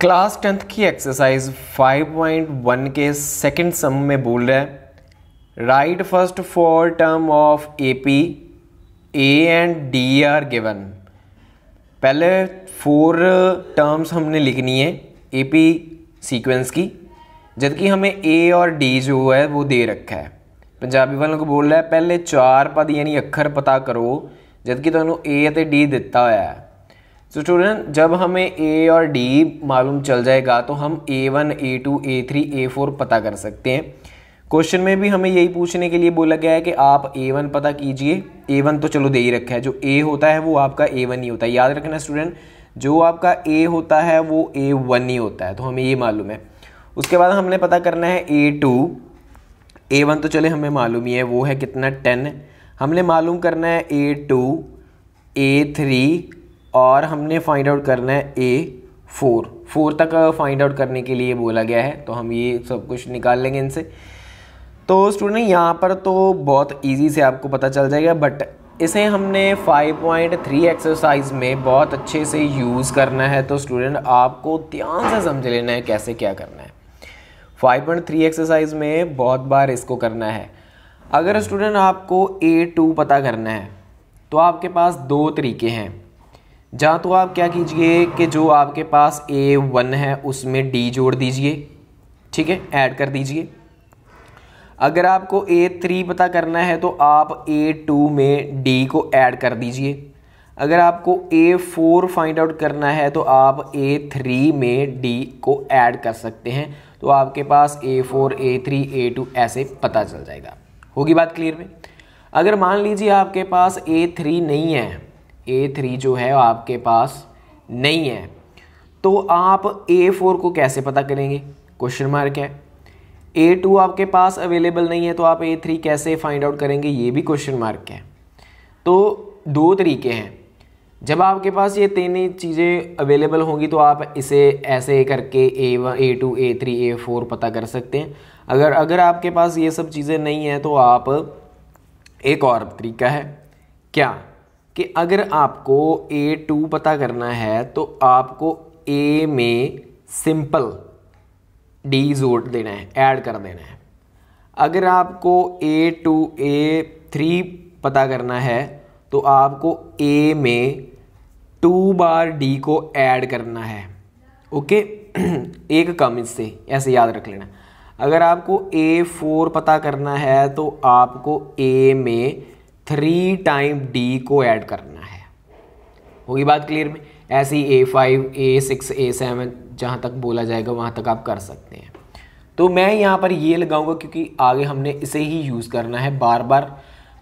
class tenth की exercise 5.1 के second सम में बोल रहा है right first four term of A P A and D are given पहले फोर टर्म्स हमने लिखनी है ए पी सीक्वेंस की जबकि हमें ए और डी जो है वो दे रखा है पंजाबी वालों को बोल रहा है पहले चार पद यानी अखर पता करो जबकि ਤੁਹਾਨੂੰ A ਅਤੇ D ਦਿੱਤਾ ਹੋਇਆ तो स्टूडेंट जब हमें ए और डी मालूम चल जाएगा तो हम A one A two A three A four पता कर सकते हैं क्वेश्चन में भी हमें यही पूछने के लिए बोला गया है कि आप ए वन पता कीजिए ए वन तो चलो दे ही रखा है जो ए होता है वो आपका ए वन ही होता है याद रखना स्टूडेंट जो आपका ए होता है वो ए वन ही होता है तो हमें ये मालूम है उसके बाद हमने पता करना है ए टू ए वन तो चले हमें मालूम ही है वो है कितना टेन हमने मालूम करना है ए टू ए थ्री और हमने फाइंड आउट करना है ए फोर फोर तक फाइंड uh, आउट करने के लिए बोला गया है तो हम ये सब कुछ निकाल लेंगे इनसे तो स्टूडेंट यहाँ पर तो बहुत इजी से आपको पता चल जाएगा बट इसे हमने 5.3 एक्सरसाइज में बहुत अच्छे से यूज़ करना है तो स्टूडेंट आपको ध्यान से समझ लेना है कैसे क्या करना है 5.3 एक्सरसाइज में बहुत बार इसको करना है अगर स्टूडेंट आपको ए टू पता करना है तो आपके पास दो तरीके हैं जहाँ तो आप क्या कीजिए कि जो आपके पास ए वन है उसमें डी जोड़ दीजिए ठीक है ऐड कर दीजिए अगर आपको ए थ्री पता करना है तो आप ए टू में डी को ऐड कर दीजिए अगर आपको ए फोर फाइंड आउट करना है तो आप ए थ्री में डी को ऐड कर सकते हैं तो आपके पास A four A three A two ऐसे पता चल जाएगा होगी बात क्लियर में अगर मान लीजिए आपके पास ए थ्री नहीं है ए थ्री जो है आपके पास नहीं है तो आप ए फोर को कैसे पता करेंगे क्वेश्चन मार्क है ए टू आपके पास अवेलेबल नहीं है तो आप ए थ्री कैसे फाइंड आउट करेंगे ये भी क्वेश्चन मार्क है तो दो तरीके हैं जब आपके पास ये तीन चीज़ें अवेलेबल होंगी तो आप इसे ऐसे करके A one A two A three A four पता कर सकते हैं अगर अगर आपके पास ये सब चीज़ें नहीं हैं तो आप एक और तरीका है क्या कि अगर आपको ए टू पता करना है तो आपको ए में सिंपल डी जोड़ देना है ऐड कर देना है अगर आपको ए टू ए थ्री पता करना है तो आपको ए में टू बार डी को ऐड करना है ओके एक कम इससे ऐसे याद रख लेना अगर आपको ए फोर पता करना है तो आपको ए में थ्री टाइम डी को ऐड करना है होगी बात क्लियर में ऐसे ही A five A six A seven जहाँ तक बोला जाएगा वहाँ तक आप कर सकते हैं तो मैं यहाँ पर ये लगाऊंगा क्योंकि आगे हमने इसे ही यूज़ करना है बार बार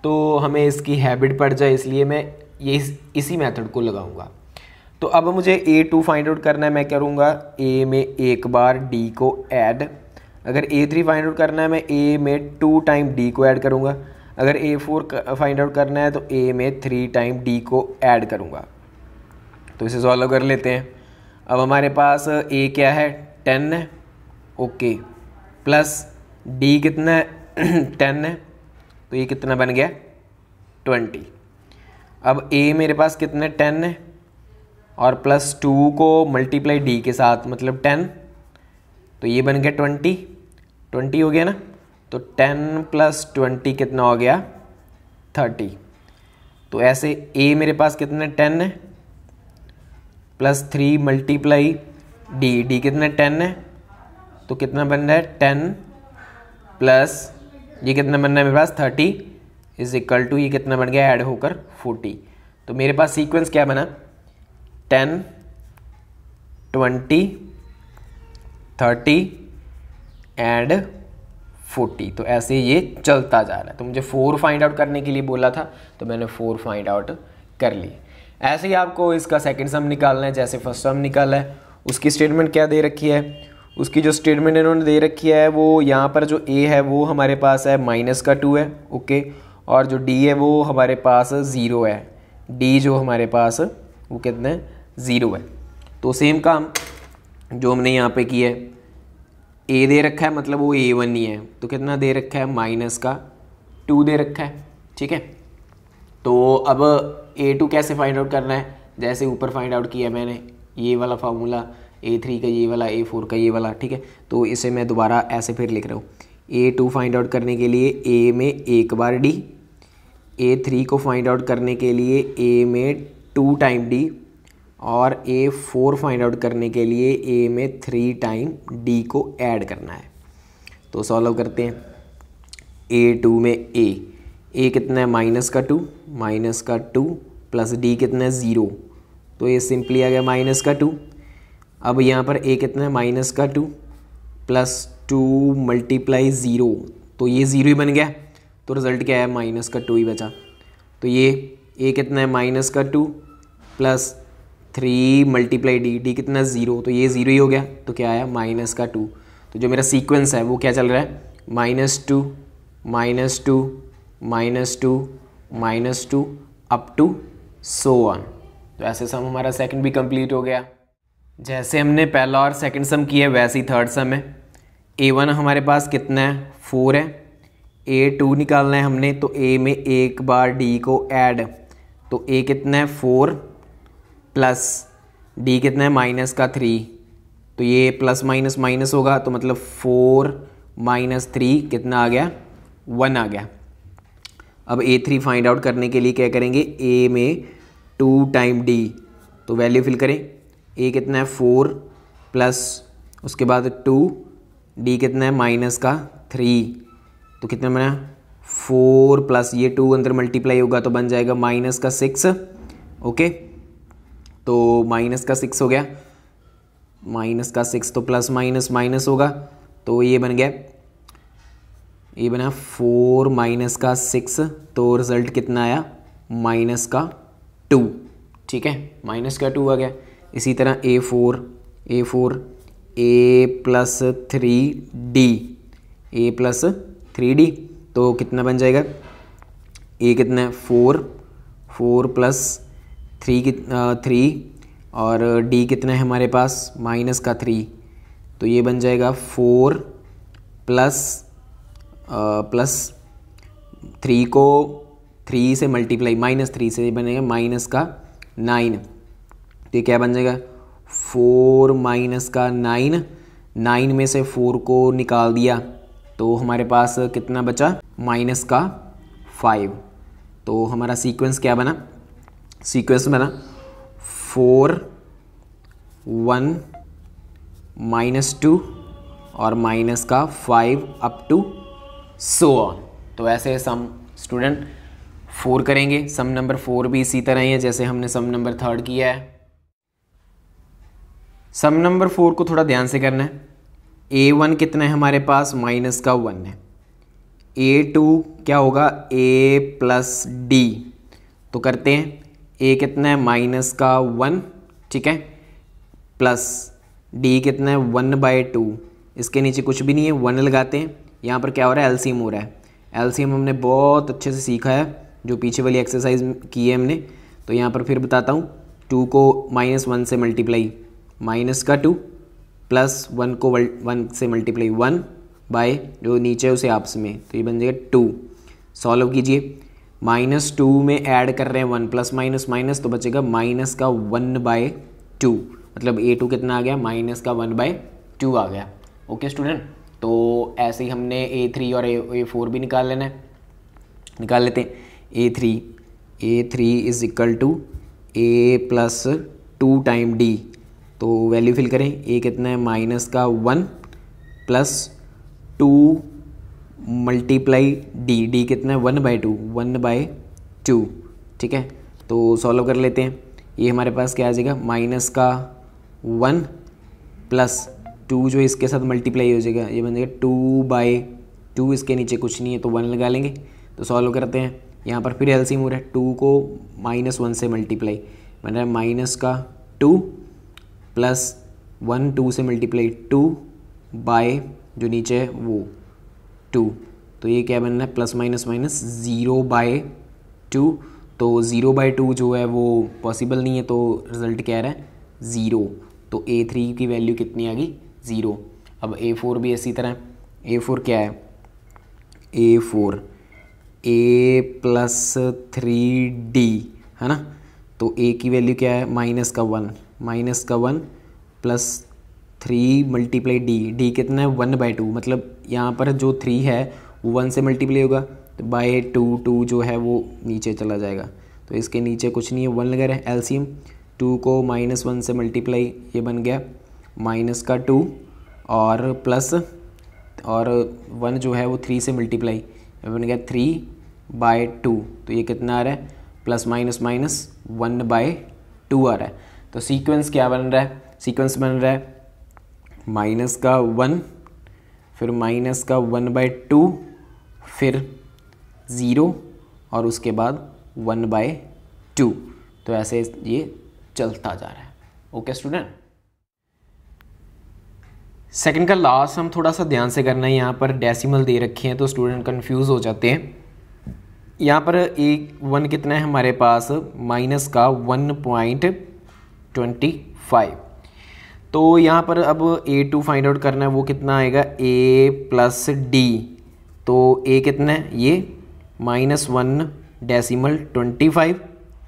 तो हमें इसकी हैबिट पड़ जाए इसलिए मैं ये इस, इसी मेथड को लगाऊंगा तो अब मुझे ए टू फाइंड आउट करना है मैं करूँगा ए में एक बार डी को ऐड अगर ए थ्री फाइंड आउट करना है मैं ए में टू टाइम डी को ऐड करूँगा अगर ए फोर फाइंड आउट करना है तो ए में थ्री टाइम डी को ऐड करूँगा तो इसे सॉल्व कर लेते हैं अब हमारे पास ए क्या है टेन है ओके प्लस डी कितना है टेन है तो ये कितना बन गया ट्वेंटी अब ए मेरे पास कितने टेन है और प्लस टू को मल्टीप्लाई डी के साथ मतलब टेन तो ये बन गया ट्वेंटी ट्वेंटी हो गया ना तो टेन प्लस ट्वेंटी कितना हो गया थर्टी तो ऐसे ए मेरे पास कितने टेन है plus three multiply D D कितने टेन है तो कितना बन रहा है टेन प्लस ये कितना बन रहा है मेरे पास थर्टी इज इक्वल टू ये कितना बन गया ऐड होकर फोर्टी तो मेरे पास सीक्वेंस क्या बना ten twenty thirty and forty तो ऐसे ये चलता जा रहा है तो मुझे फोर फाइंड आउट करने के लिए बोला था तो मैंने फोर फाइंड आउट कर ली ऐसे ही आपको इसका सेकेंड सम निकालना है जैसे फर्स्ट सम निकाला है उसकी स्टेटमेंट क्या दे रखी है उसकी जो स्टेटमेंट इन्होंने दे रखी है वो यहाँ पर जो ए है वो हमारे पास है माइनस का टू है ओके और जो डी है वो हमारे पास ज़ीरो है डी जो हमारे पास वो कितने ज़ीरो है तो सेम काम जो हमने यहाँ पे किया है ए दे रखा है मतलब वो ए वन ही है तो कितना दे रखा है माइनस का टू दे रखा है ठीक है तो अब ए टू कैसे फाइंड आउट करना है जैसे ऊपर फाइंड आउट किया मैंने ये वाला फार्मूला ए थ्री का ये वाला ए फोर का ये वाला ठीक है तो इसे मैं दोबारा ऐसे फिर लिख रहा हूँ ए टू फाइंड आउट करने के लिए ए में एक बार डी ए थ्री को फाइंड आउट करने के लिए ए में टू टाइम डी और ए फोर फाइंड आउट करने के लिए ए में थ्री टाइम डी को ऐड करना है तो सॉल्व करते हैं ए टू में ए ए कितना है माइनस का टू माइनस का टू प्लस डी कितना है ज़ीरो तो ये सिंपली आ गया माइनस का टू अब यहाँ पर ए कितना है माइनस का two plus two multiply zero तो ये ज़ीरो ही बन गया तो रिज़ल्ट क्या है माइनस का टू ही बचा तो ये ए कितना है माइनस का two plus three multiply D D कितना ज़ीरो तो ये ज़ीरो ही हो गया तो क्या आया माइनस का टू तो जो मेरा सीक्वेंस है वो क्या चल रहा है minus two minus two minus two minus two up to so on तो ऐसे सम हमारा सेकंड भी कंप्लीट हो गया जैसे हमने पहला और सेकंड सम किया वैसे ही थर्ड सम है ए वन हमारे पास कितना है फोर है ए टू निकालना है हमने तो ए में एक बार डी को ऐड तो ए कितना है फोर प्लस डी कितना है माइनस का थ्री तो ये प्लस माइनस माइनस होगा तो मतलब फोर माइनस थ्री कितना आ गया वन आ गया अब ए थ्री फाइंड आउट करने के लिए क्या करेंगे ए में टू टाइम डी तो वैल्यू फिल करें ए कितना है फोर प्लस उसके बाद टू डी कितना है माइनस का थ्री तो कितना बना फोर प्लस ये टू अंदर मल्टीप्लाई होगा तो बन जाएगा माइनस का सिक्स ओके तो माइनस का सिक्स हो गया माइनस का सिक्स तो प्लस माइनस माइनस होगा तो ये बन गया ये बना फोर माइनस का सिक्स तो रिजल्ट कितना आया माइनस का टू ठीक है माइनस का टू आ गया इसी तरह A four A four A plus three D A plus three D तो कितना बन जाएगा ए कितना है फोर फोर प्लस थ्री कित थ्री और डी कितना है हमारे पास माइनस का थ्री तो ये बन जाएगा फोर प्लस प्लस थ्री को थ्री से मल्टीप्लाई माइनस थ्री से बनेगा माइनस का नाइन तो ये क्या बन जाएगा फोर माइनस का नाइन नाइन में से फोर को निकाल दिया तो हमारे पास कितना बचा माइनस का फाइव तो हमारा सीक्वेंस क्या बना सीक्वेंस में ना फोर वन माइनस टू और माइनस का five up to so on तो ऐसे सम स्टूडेंट फोर करेंगे सम नंबर फोर भी इसी तरह ही है जैसे हमने सम नंबर थर्ड किया है सम नंबर फोर को थोड़ा ध्यान से करना है ए वन कितना है हमारे पास माइनस का वन है ए टू क्या होगा ए प्लस डी तो करते हैं ए कितना है माइनस का वन ठीक है प्लस डी कितना है वन बाय टू इसके नीचे कुछ भी नहीं है वन लगाते हैं यहाँ पर क्या हो रहा है एलसीएम हो रहा है एलसीएम हमने बहुत अच्छे से सीखा है जो पीछे वाली एक्सरसाइज की है हमने तो यहाँ पर फिर बताता हूँ टू को माइनस वन से मल्टीप्लाई माइनस का टू प्लस वन को वन से मल्टीप्लाई वन बाय जो नीचे है उसे आपस में तो ये बन जाएगा टू सॉल्व कीजिए माइनस टू में ऐड कर रहे हैं वन प्लस माइनस माइनस तो बचेगा माइनस का वन बाय टू मतलब ए टू कितना आ गया माइनस का वन बाय टू आ गया ओके स्टूडेंट तो ऐसे ही हमने ए थ्री और ए फोर भी निकाल लेना है निकाल लेते हैं A three A three is equal to A plus two time D तो वैल्यू फिल करें ए कितना है माइनस का one plus two multiply D D कितना है one by two one by two ठीक है तो सॉल्व कर लेते हैं ये हमारे पास क्या आ जाएगा माइनस का वन प्लस टू जो इसके साथ मल्टीप्लाई हो जाएगा ये बन जाएगा टू बाई टू इसके नीचे कुछ नहीं है तो वन लगा लेंगे तो सॉल्व करते हैं यहाँ पर फिर एलसीएम हो रहा है टू को माइनस वन से मल्टीप्लाई बन रहा है माइनस का टू प्लस वन टू से मल्टीप्लाई टू बाय जो नीचे है वो टू तो ये क्या बनना है plus minus minus zero by two तो ज़ीरो बाय टू जो है वो पॉसिबल नहीं है तो रिज़ल्ट क्या रहा है ज़ीरो तो ए थ्री की वैल्यू कितनी आ गई ज़ीरो अब ए फोर भी इसी तरह ए फोर क्या है A four A plus three D है ना तो ए की वैल्यू क्या है माइनस का वन माइनस का one plus three multiply D D कितना है वन बाई टू मतलब यहाँ पर जो थ्री है वो वन से मल्टीप्लाई होगा तो बाई टू टू जो है वो नीचे चला जाएगा तो इसके नीचे कुछ नहीं है वन लगा रहा है एलसीएम टू को माइनस वन से मल्टीप्लाई ये बन गया माइनस का टू और प्लस और वन जो है वो थ्री से मल्टीप्लाई बन गया थ्री बाय टू तो ये कितना आ रहा है plus minus minus one by two आ रहा है तो सीक्वेंस क्या बन रहा है सीक्वेंस बन रहा है माइनस का वन फिर माइनस का वन बाय टू फिर ज़ीरो और उसके बाद वन बाय टू तो ऐसे ये चलता जा रहा है ओके स्टूडेंट सेकंड का लास्ट हम थोड़ा सा ध्यान से करना है यहाँ पर डेसिमल दे रखे हैं तो स्टूडेंट कंफ्यूज हो जाते हैं यहाँ पर एक वन कितना है हमारे पास माइनस का वन पॉइंट ट्वेंटी फाइव तो यहाँ पर अब ए टू फाइंड आउट करना है वो कितना आएगा ए प्लस डी तो ए कितना है ये minus one decimal twenty five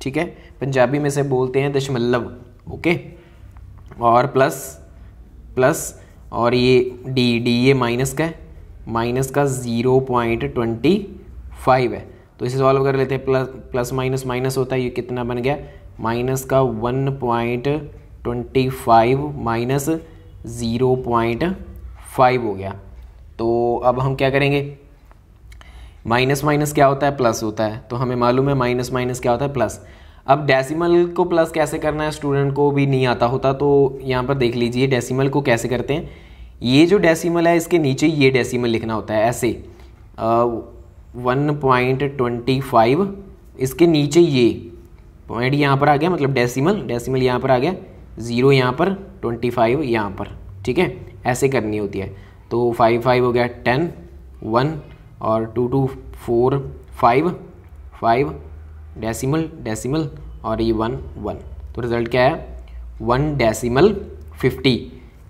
ठीक है पंजाबी में से बोलते हैं दशमलव ओके और प्लस प्लस और ये डी डी ये माइनस का है माइनस का ज़ीरो पॉइंट ट्वेंटी फाइव है तो इसे सॉल्व कर लेते हैं प्लस प्लस माइनस माइनस होता है ये कितना बन गया माइनस का one point twenty five minus zero point five हो गया तो अब हम क्या करेंगे माइनस माइनस क्या होता है प्लस होता है तो हमें मालूम है माइनस माइनस क्या होता है प्लस अब डेसिमल को प्लस कैसे करना है स्टूडेंट को भी नहीं आता होता तो यहाँ पर देख लीजिए डेसिमल को कैसे करते हैं ये जो डेसिमल है इसके नीचे ये डेसिमल लिखना होता है ऐसे वन पॉइंट ट्वेंटी फाइव इसके नीचे ये पॉइंट यहाँ पर आ गया मतलब डेसिमल डेसिमल यहाँ पर आ गया ज़ीरो यहाँ पर ट्वेंटी फाइव यहाँ पर ठीक है ऐसे करनी होती है तो फाइव फाइव हो गया टेन वन और two two four five five decimal decimal और ये वन वन तो रिज़ल्ट क्या है वन डेसीमल फिफ्टी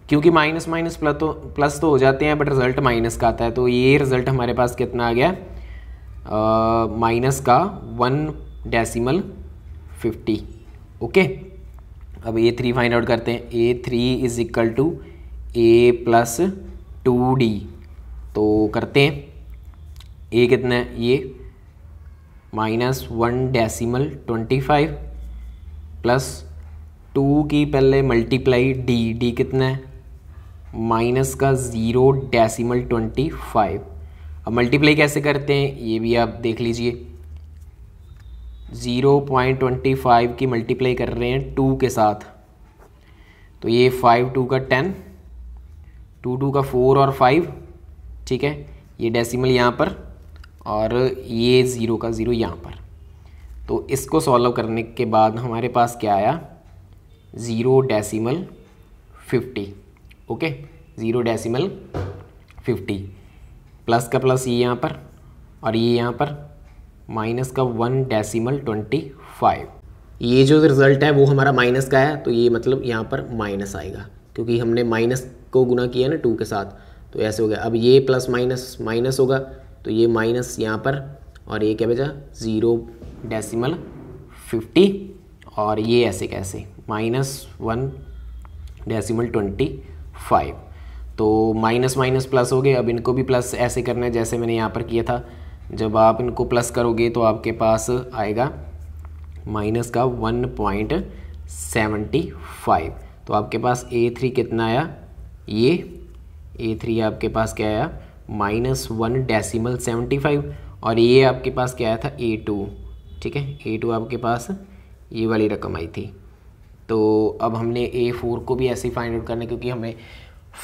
क्योंकि माइनस माइनस प्लस तो प्लस तो हो जाते हैं बट रिज़ल्ट माइनस का आता है तो ये रिज़ल्ट हमारे पास कितना आ गया माइनस का वन डेसिमल फिफ्टी ओके अब ए थ्री फाइंड आउट करते हैं A three is equal to A plus two D तो करते हैं ए कितना है ये minus one decimal twenty five plus two की पहले मल्टीप्लाई डी डी कितना है माइनस का ज़ीरो डेसिमल ट्वेंटी फाइव अब मल्टीप्लाई कैसे करते हैं ये भी आप देख लीजिए ज़ीरो पॉइंट ट्वेंटी फाइव की मल्टीप्लाई कर रहे हैं टू के साथ तो ये फाइव टू का टेन टू टू का फोर और फाइव ठीक है ये डेसिमल यहाँ पर और ये ज़ीरो का ज़ीरो यहाँ पर तो इसको सॉल्व करने के बाद हमारे पास क्या आया zero decimal fifty okay zero decimal fifty plus का प्लस ये यहाँ पर और ये यहाँ पर माइनस का वन डेसिमल ट्वेंटी फाइव ये जो रिज़ल्ट है वो हमारा माइनस का है तो ये मतलब यहाँ पर माइनस आएगा क्योंकि हमने माइनस को गुना किया ना टू के साथ तो ऐसे हो गया अब ये प्लस माइनस माइनस होगा तो ये माइनस यहाँ पर और ये क्या बचा ज़ीरो डेसिमल फिफ्टी और ये ऐसे कैसे minus one decimal twenty five तो माइनस माइनस प्लस हो गए अब इनको भी प्लस ऐसे करना है जैसे मैंने यहाँ पर किया था जब आप इनको प्लस करोगे तो आपके पास आएगा माइनस का वन पॉइंट सेवेंटी फाइव तो आपके पास ए थ्री कितना आया ये ए थ्री आपके पास क्या आया minus one decimal seventy five और ये आपके पास क्या आया था ए टू ठीक है ए टू आपके पास ये वाली रकम आई थी तो अब हमने ए फोर को भी ऐसे ही फाइंड आउट करना है क्योंकि हमें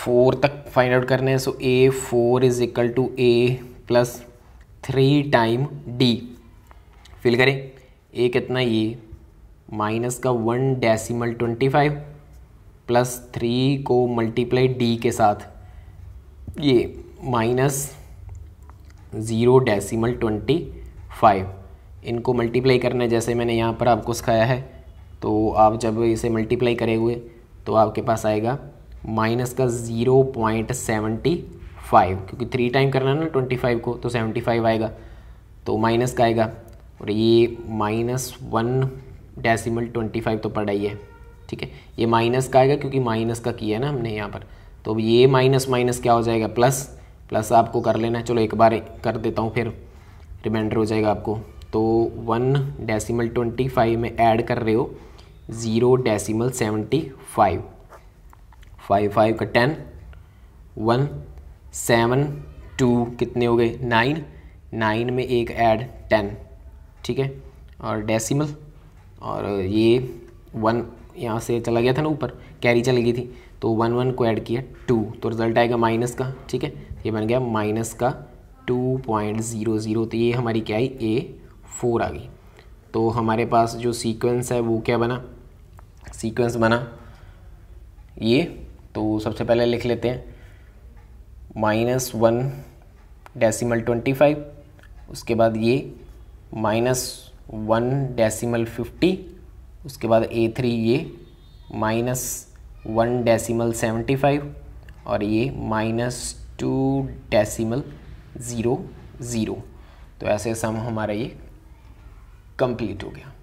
फोर तक फाइंड आउट करना है so A four is equal to A plus three time D fill करें ए कितना ये माइनस का one decimal twenty five plus three को मल्टीप्लाई डी के साथ ये minus zero decimal twenty five इनको मल्टीप्लाई करना है जैसे मैंने यहाँ पर आपको सिखाया है तो आप जब इसे मल्टीप्लाई करेंगे तो आपके पास आएगा माइनस का ज़ीरो पॉइंट सेवेंटी फाइव क्योंकि थ्री टाइम करना है ना ट्वेंटी फाइव को तो सेवेंटी फाइव आएगा तो माइनस का आएगा और ये minus one decimal twenty five तो पड़ा ही है ठीक है ये माइनस का आएगा क्योंकि माइनस का किया है ना हमने यहाँ पर तो अब ये माइनस माइनस क्या हो जाएगा प्लस प्लस आपको कर लेना है चलो एक बार कर देता हूँ फिर रिमाइंडर हो जाएगा आपको तो वन डेसीमल ट्वेंटी फाइव में ऐड कर रहे हो zero decimal seventy five five five का टेन वन सेवन टू कितने हो गए नाइन नाइन में एक ऐड टेन ठीक है और डेसिमल और ये वन यहाँ से चला गया था ना ऊपर कैरी चली गई थी तो वन वन को ऐड किया टू तो रिजल्ट आएगा माइनस का ठीक है ये बन गया माइनस का टू पॉइंट ज़ीरो ज़ीरो तो ये हमारी क्या आई ए फोर आ गई तो हमारे पास जो सीक्वेंस है वो क्या बना सीक्वेंस बना ये तो सबसे पहले लिख लेते हैं minus one decimal twenty five उसके बाद ये माइनस वन डेसीमल फिफ्टी उसके बाद ए थ्री ये minus one decimal seventy five और ये minus two decimal zero zero तो ऐसे सम हमारा ये कंप्लीट हो गया